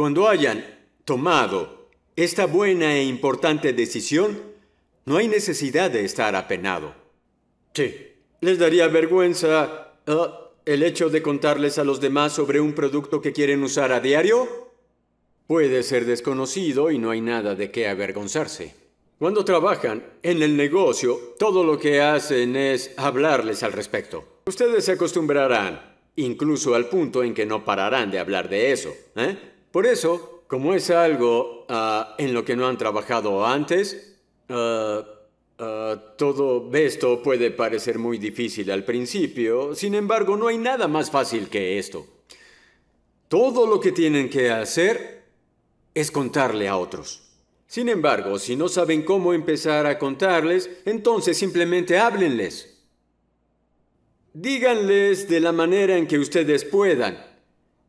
Cuando hayan tomado esta buena e importante decisión, no hay necesidad de estar apenado. Sí, les daría vergüenza ah, el hecho de contarles a los demás sobre un producto que quieren usar a diario. Puede ser desconocido y no hay nada de qué avergonzarse. Cuando trabajan en el negocio, todo lo que hacen es hablarles al respecto. Ustedes se acostumbrarán, incluso al punto en que no pararán de hablar de eso. ¿eh? Por eso, como es algo ah, en lo que no han trabajado antes, ah, ah, todo esto puede parecer muy difícil al principio, sin embargo no hay nada más fácil que esto. Todo lo que tienen que hacer es contarle a otros. Sin embargo, si no saben cómo empezar a contarles, entonces simplemente háblenles. Díganles de la manera en que ustedes puedan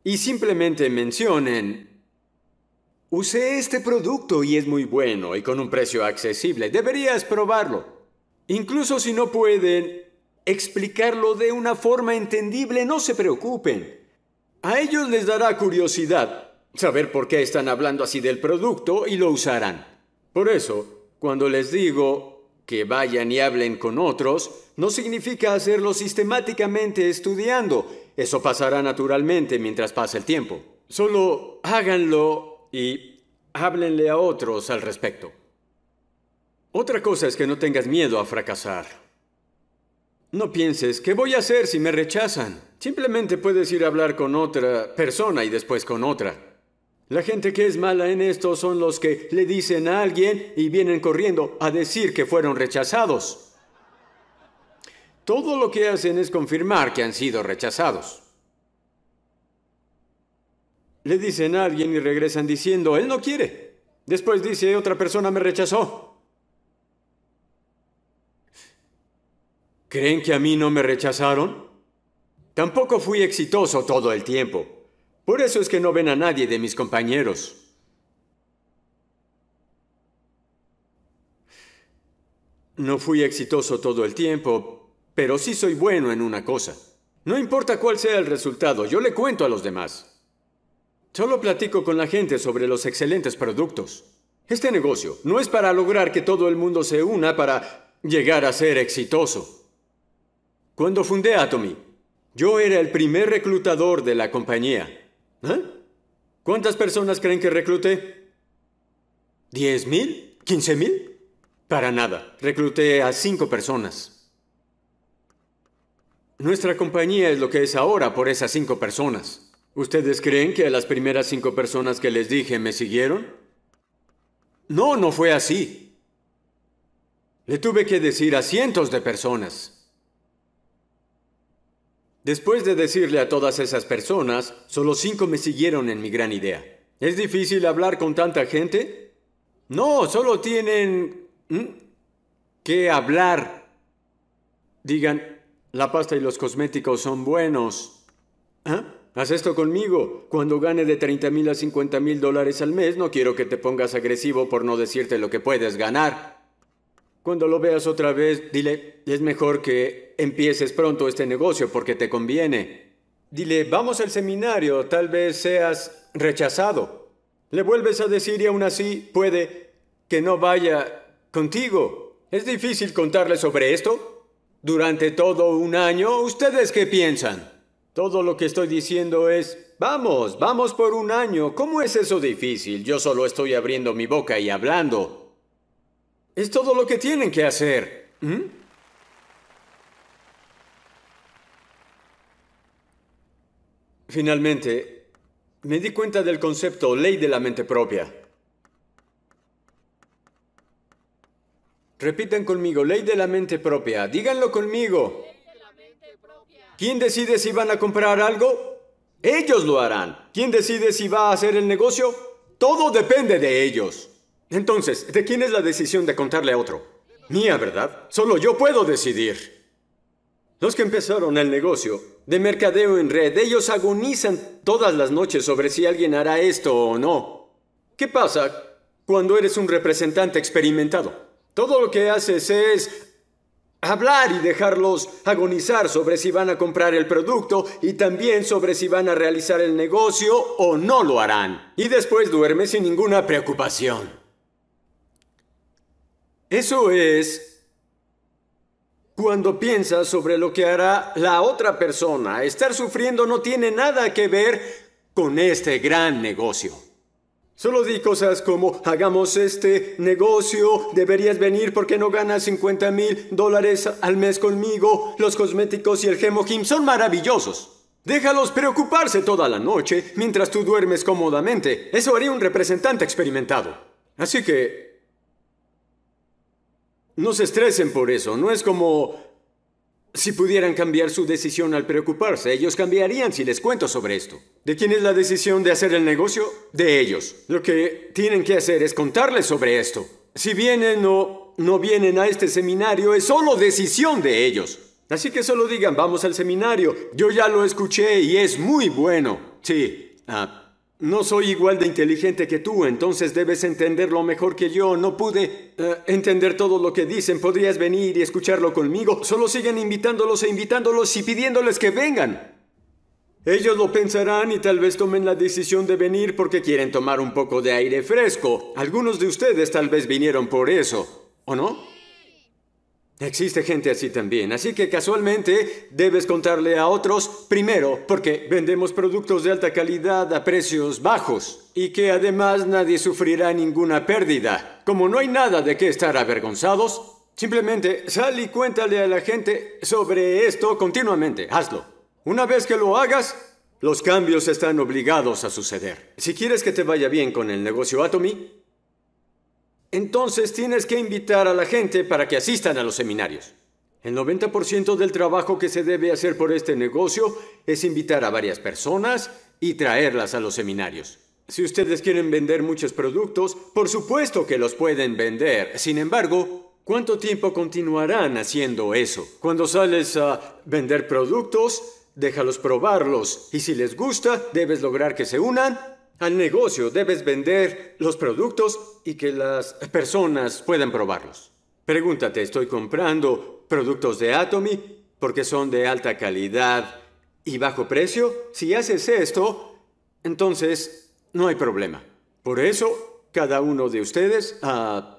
y simplemente mencionen, usé este producto y es muy bueno y con un precio accesible, deberías probarlo. Incluso si no pueden explicarlo de una forma entendible, no se preocupen. A ellos les dará curiosidad saber por qué están hablando así del producto y lo usarán. Por eso, cuando les digo que vayan y hablen con otros, no significa hacerlo sistemáticamente estudiando, eso pasará naturalmente mientras pasa el tiempo. Solo háganlo y háblenle a otros al respecto. Otra cosa es que no tengas miedo a fracasar. No pienses, ¿qué voy a hacer si me rechazan? Simplemente puedes ir a hablar con otra persona y después con otra. La gente que es mala en esto son los que le dicen a alguien y vienen corriendo a decir que fueron rechazados. Todo lo que hacen es confirmar que han sido rechazados. Le dicen a alguien y regresan diciendo, él no quiere. Después dice, otra persona me rechazó. ¿Creen que a mí no me rechazaron? Tampoco fui exitoso todo el tiempo. Por eso es que no ven a nadie de mis compañeros. No fui exitoso todo el tiempo, pero sí soy bueno en una cosa. No importa cuál sea el resultado, yo le cuento a los demás. Solo platico con la gente sobre los excelentes productos. Este negocio no es para lograr que todo el mundo se una para llegar a ser exitoso. Cuando fundé Atomy, yo era el primer reclutador de la compañía. ¿Eh? ¿Cuántas personas creen que recluté? ¿Diez mil? ¿Quince mil? Para nada. Recluté a cinco personas. Nuestra compañía es lo que es ahora por esas cinco personas. ¿Ustedes creen que a las primeras cinco personas que les dije me siguieron? No, no fue así. Le tuve que decir a cientos de personas. Después de decirle a todas esas personas, solo cinco me siguieron en mi gran idea. ¿Es difícil hablar con tanta gente? No, solo tienen... que hablar. Digan, la pasta y los cosméticos son buenos. ¿Ah? Haz esto conmigo. Cuando gane de 30 mil a 50 mil dólares al mes, no quiero que te pongas agresivo por no decirte lo que puedes ganar. Cuando lo veas otra vez, dile, es mejor que empieces pronto este negocio porque te conviene. Dile, vamos al seminario, tal vez seas rechazado. Le vuelves a decir y aún así puede que no vaya contigo. ¿Es difícil contarle sobre esto? Durante todo un año, ¿ustedes qué piensan? Todo lo que estoy diciendo es, vamos, vamos por un año. ¿Cómo es eso difícil? Yo solo estoy abriendo mi boca y hablando. Es todo lo que tienen que hacer. ¿Mm? Finalmente, me di cuenta del concepto ley de la mente propia. Repitan conmigo, ley de la mente propia. Díganlo conmigo. ¿Quién decide si van a comprar algo? Ellos lo harán. ¿Quién decide si va a hacer el negocio? Todo depende de ellos. Entonces, ¿de quién es la decisión de contarle a otro? Mía, ¿verdad? Solo yo puedo decidir. Los que empezaron el negocio de mercadeo en red, ellos agonizan todas las noches sobre si alguien hará esto o no. ¿Qué pasa cuando eres un representante experimentado? Todo lo que haces es hablar y dejarlos agonizar sobre si van a comprar el producto y también sobre si van a realizar el negocio o no lo harán. Y después duerme sin ninguna preocupación. Eso es cuando piensas sobre lo que hará la otra persona. Estar sufriendo no tiene nada que ver con este gran negocio. Solo di cosas como, hagamos este negocio, deberías venir porque no ganas 50 mil dólares al mes conmigo, los cosméticos y el Hemohim son maravillosos. Déjalos preocuparse toda la noche mientras tú duermes cómodamente. Eso haría un representante experimentado. Así que... No se estresen por eso, no es como si pudieran cambiar su decisión al preocuparse, ellos cambiarían si les cuento sobre esto. ¿De quién es la decisión de hacer el negocio? De ellos. Lo que tienen que hacer es contarles sobre esto. Si vienen o no vienen a este seminario es solo decisión de ellos. Así que solo digan, vamos al seminario. Yo ya lo escuché y es muy bueno. Sí. Ah, no soy igual de inteligente que tú, entonces debes entenderlo mejor que yo. No pude eh, entender todo lo que dicen. Podrías venir y escucharlo conmigo. Solo siguen invitándolos e invitándolos y pidiéndoles que vengan. Ellos lo pensarán y tal vez tomen la decisión de venir porque quieren tomar un poco de aire fresco. Algunos de ustedes tal vez vinieron por eso, ¿o no? Existe gente así también, así que casualmente debes contarle a otros primero, porque vendemos productos de alta calidad a precios bajos y que además nadie sufrirá ninguna pérdida. Como no hay nada de qué estar avergonzados, simplemente sal y cuéntale a la gente sobre esto continuamente, hazlo. Una vez que lo hagas, los cambios están obligados a suceder. Si quieres que te vaya bien con el negocio Atomy, entonces tienes que invitar a la gente para que asistan a los seminarios. El 90% del trabajo que se debe hacer por este negocio es invitar a varias personas y traerlas a los seminarios. Si ustedes quieren vender muchos productos, por supuesto que los pueden vender. Sin embargo, ¿cuánto tiempo continuarán haciendo eso? Cuando sales a vender productos, déjalos probarlos y si les gusta, debes lograr que se unan al negocio debes vender los productos y que las personas puedan probarlos. Pregúntate, ¿estoy comprando productos de Atomy porque son de alta calidad y bajo precio? Si haces esto, entonces no hay problema. Por eso, cada uno de ustedes ah,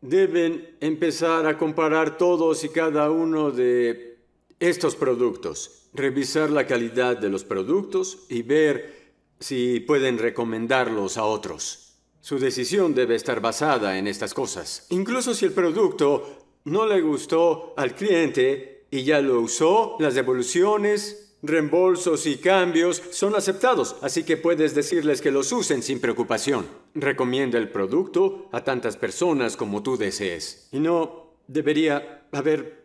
deben empezar a comparar todos y cada uno de estos productos, revisar la calidad de los productos y ver si pueden recomendarlos a otros. Su decisión debe estar basada en estas cosas. Incluso si el producto no le gustó al cliente y ya lo usó, las devoluciones, reembolsos y cambios son aceptados, así que puedes decirles que los usen sin preocupación. Recomienda el producto a tantas personas como tú desees. Y no debería haber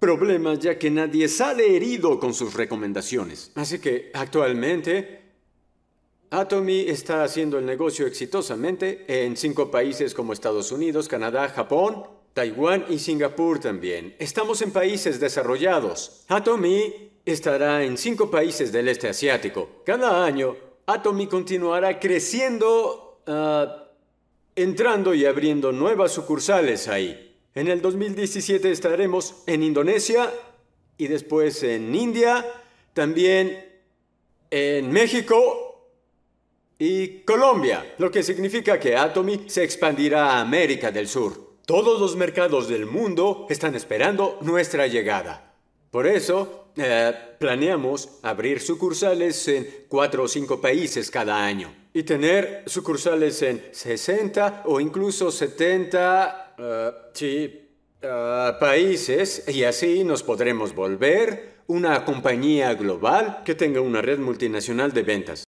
problemas ya que nadie sale herido con sus recomendaciones. Así que actualmente Atomy está haciendo el negocio exitosamente en cinco países como Estados Unidos, Canadá, Japón, Taiwán y Singapur también. Estamos en países desarrollados. Atomy estará en cinco países del este asiático. Cada año, Atomi continuará creciendo, ah, entrando y abriendo nuevas sucursales ahí. En el 2017 estaremos en Indonesia y después en India, también en México y Colombia, lo que significa que Atomy se expandirá a América del Sur. Todos los mercados del mundo están esperando nuestra llegada. Por eso, eh, planeamos abrir sucursales en cuatro o cinco países cada año y tener sucursales en 60 o incluso 70 eh, eh, países y así nos podremos volver una compañía global que tenga una red multinacional de ventas.